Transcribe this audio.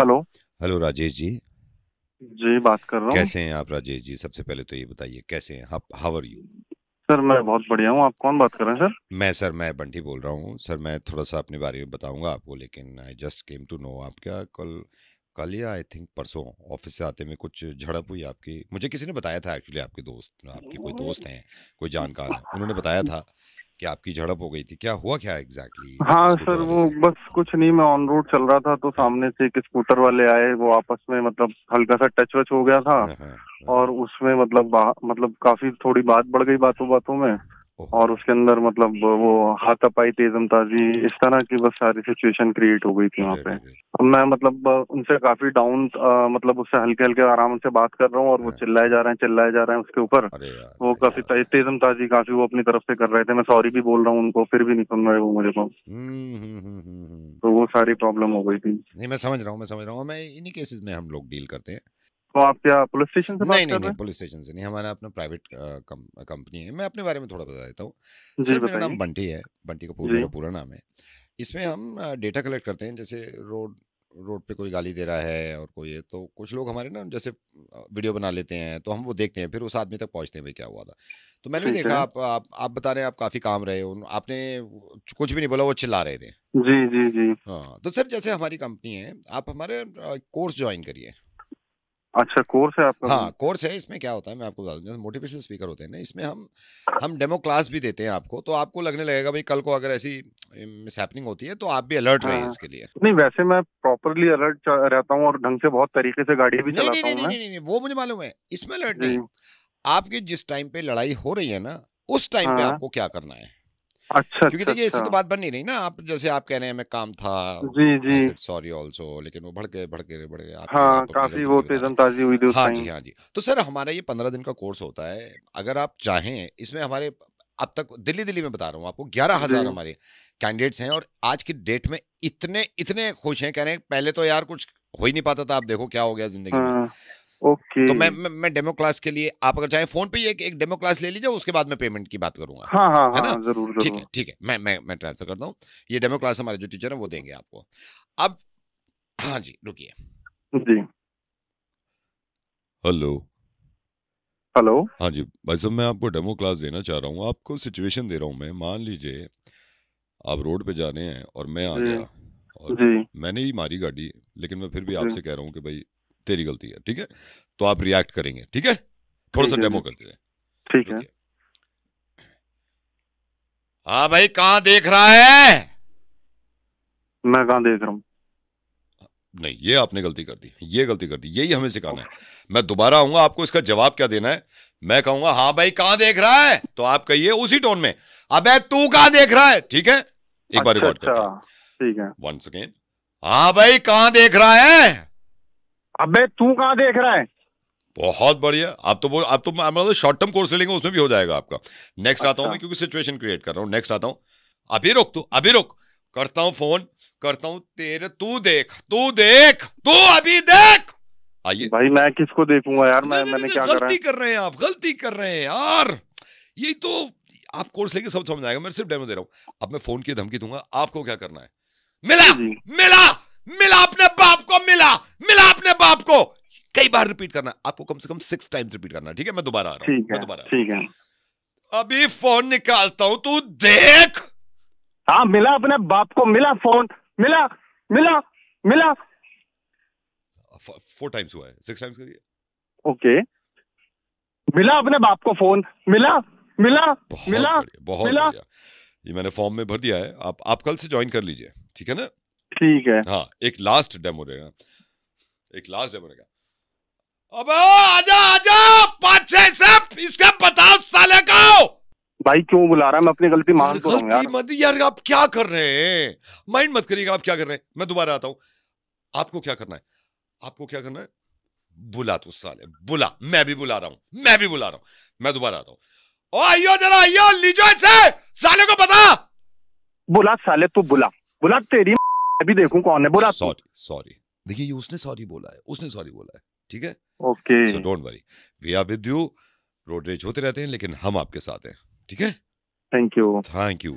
Hello hello Rajesh ji जी बात कर रहा हूँ कैसे हैं आप राजेश जी सबसे पहले तो ये बताइए कैसे हैं हाउ आर यू सर मैं बहुत बढ़िया हूँ आप कौन बात कर रहे हैं सर मैं सर मैं बंटी बोल रहा हूँ सर मैं थोड़ा सा अपने बारे में बताऊंगा आपको लेकिन I just came to know आप क्या कल कल या आई थिंक परसों ऑफिस से आते में कुछ झड़प हुई आपकी मुझे किसी ने बताया था एक्चुअली आपके दोस्त आपके कोई दोस्त हैं कोई जानकार है उन्होंने बताया था कि आपकी झड़प हो गई थी क्या हुआ क्या एग्जैक्टली exactly? हाँ सर वो बस कुछ नहीं मैं ऑन रोड चल रहा था तो सामने से एक स्कूटर वाले आए वो आपस में मतलब हल्का सा टच वच हो गया था हाँ, हाँ, हाँ। और उसमें मतलब मतलब काफी थोड़ी बात बढ़ गई बातों बातों में और उसके अंदर मतलब वो हाथापाई तेजम ताजी इस तरह की बस सारी सिचुएशन क्रिएट हो गई थी वहाँ पे अब मैं मतलब उनसे काफी डाउन मतलब उससे हल्के हल्के आराम से बात कर रहा हूँ और वो चिल्लाए जा रहे हैं चिल्लाए जा रहे हैं उसके ऊपर वो काफी तेजम ताजी काफी वो अपनी तरफ से कर रहे थे मैं सॉरी भी बोल रहा हूँ उनको फिर भी नहीं सुन रहे वो मुझे को हम्म, हम्म, हम्म, तो वो सारी प्रॉब्लम हो गई थी नहीं मैं समझ रहा हूँ मैं समझ रहा हूँ मैं इन्हीं केसेस में हम लोग डील करते हैं तो आप क्या पुलिस स्टेशन से बात नहीं नहीं कर रहे हैं पुलिस स्टेशन से नहीं हमारा अपना प्राइवेट कंपनी है मैं अपने बारे में थोड़ा बता देता हूँ मेरा नाम बंटी है बंटी कपूर जी मेरा पूरा नाम है इसमें हम डेटा कलेक्ट करते हैं जैसे रोड रोड पे कोई गाली दे रहा है और कोई है तो कुछ लोग हमारे ना जैसे वीडियो बना लेते हैं तो हम वो देखते हैं फिर उस आदमी तक पहुंचते हैं भाई क्या हुआ था तो मैंने भी देखा आप आप, आप बता रहे हैं आप काफ़ी काम रहे हो आपने कुछ भी नहीं बोला वो चिल्ला रहे थे जी जी जी हाँ तो सर जैसे हमारी कंपनी है आप हमारे कोर्स ज्वाइन करिए अच्छा कोर्स है आपका हाँ कोर्स है इसमें क्या होता है मैं आपको बता दूं मोटिवेशनल स्पीकर होते हैं ना इसमें हम हम डेमो क्लास भी देते हैं आपको तो आपको लगने लगेगा भाई कल को अगर ऐसी मिस होती है तो आप भी अलर्ट रहे हाँ। इसके लिए नहीं वैसे मैं प्रॉपरली अलर्ट रहता हूँ और ढंग से बहुत तरीके से गाड़ी भी चलाता हूँ वो मुझे मालूम है इसमें अलर्ट नहीं हम्म। आपकी जिस टाइम पे लड़ाई हो रही है ना उस टाइम पे हाँ। आपको क्या करना है अच्छा क्योंकि देखिए अच्छा, इससे तो अच्छा। बात बन नहीं रही ना आप जैसे आप कह रहे हैं मैं काम था जी जी सॉरी ऑल्सो लेकिन वो भड़के भड़के भड़के आप हाँ काफी वो तेजनताजी हुई थी हाँ जी हाँ जी तो सर हमारा ये पंद्रह दिन का कोर्स होता है अगर आप चाहें इसमें हमारे अब तक दिल्ली दिल्ली में बता रहा हूँ आपको ग्यारह हजार हमारे कैंडिडेट्स हैं और आज की डेट में इतने इतने खुश हैं कह रहे हैं पहले तो यार कुछ हो ही नहीं पाता था आप देखो क्या हो गया जिंदगी में हाँ। ओके तो मैं मैं, मैं डेमो क्लास के लिए आप अगर चाहे फोन पे एक, एक डेमो क्लास ले लीजिए उसके बाद मैं पेमेंट की बात करूंगा हाँ हाँ है ना हाँ, जरूर ठीक है ठीक है मैं मैं मैं ट्रांसफर करता हूँ ये डेमो क्लास हमारे जो टीचर है वो देंगे आपको अब हाँ जी रुकिए जी हेलो हेलो हाँ जी भाई साहब मैं आपको डेमो क्लास देना चाह रहा हूँ आपको सिचुएशन दे रहा हूँ मैं मान लीजिए आप रोड पे जाने हैं और मैं आ गया और मैंने ही मारी गाड़ी लेकिन मैं फिर भी आपसे कह रहा हूँ कि भाई तेरी गलती है ठीक है तो आप रिएक्ट करेंगे ठीक है थोड़ा सा डेमो कर दीजिए ठीक है हाँ भाई कहा देख रहा है मैं कहा देख रहा हूँ नहीं ये आपने गलती कर दी ये गलती कर दी यही हमें सिखाना है मैं दोबारा आऊंगा आपको इसका जवाब क्या देना है मैं कहूंगा हाँ भाई कहा देख रहा है तो आप कहिए उसी टोन में अबे तू कहा देख रहा है ठीक है एक अच्छा, बार रिकॉर्ड अच्छा, ठीक है वंस अगेन हाँ भाई कहा देख रहा है अबे तू कहा देख रहा है बहुत बढ़िया आप तो बोल आप तो मतलब शॉर्ट टर्म कोर्स लेंगे उसमें भी हो जाएगा आपका नेक्स्ट अच्छा। आता हूँ अच्छा। मैं क्योंकि सिचुएशन क्रिएट कर रहा हूँ नेक्स्ट आता हूँ अभी रुक तू अभी रुक करता हूँ फोन करता हूँ तेरे तू देख तू देख तू अभी देख आइए भाई मैं किसको देखूंगा यार मैं मैंने क्या गलती कर रहे हैं आप गलती कर रहे हैं यार ये तो आप कोर्स लेके सब समझ आएगा मैं सिर्फ डेमो दे रहा हूं अब मैं फोन की धमकी दूंगा आपको क्या करना है मिला मिला मिला अपने बाप बार रिपीट करना आपको कम से कम सिक्स टाइम्स रिपीट करना ठीक है मैं दोबारा आ रहा हूँ मैं दोबारा ठीक है अभी फोन निकालता हूँ तू देख हाँ मिला अपने बाप को मिला फोन मिला मिला मिला फोर टाइम्स हुआ है सिक्स टाइम्स करिए ओके मिला अपने बाप को फोन मिला मिला बहुत मिला बढ़िया, बहुत मिला ये मैंने फॉर्म में भर दिया है आप आप कल से ज्वाइन कर लीजिए ठीक है ना ठीक है हाँ एक लास्ट डेमो रहेगा एक लास्ट डेमो रहेगा अबे ओ आजा आजा पाँच छह सब इसका बताओ साले को भाई क्यों बुला रहा है मैं अपनी गलती मान तो यार मत यार आप क्या कर रहे हैं माइंड मत करिएगा आप क्या कर रहे हैं मैं दोबारा आता हूँ आपको क्या करना है आपको क्या करना है बुला तो साले बुला मैं भी बुला रहा हूँ मैं भी बुला रहा हूँ मैं दोबारा आता हूँ ओ आइयो जरा आइयो लीजो इसे साले को बता बुला साले तू बुला बुला तेरी अभी देखूं कौन है बुला सॉरी सॉरी देखिए ये उसने सॉरी बोला है उसने सॉरी बोला है ठीक है okay so don't worry we are with you road rage होते रहते हैं लेकिन हम आपके साथ हैं ठीक है थैंक यू थैंक यू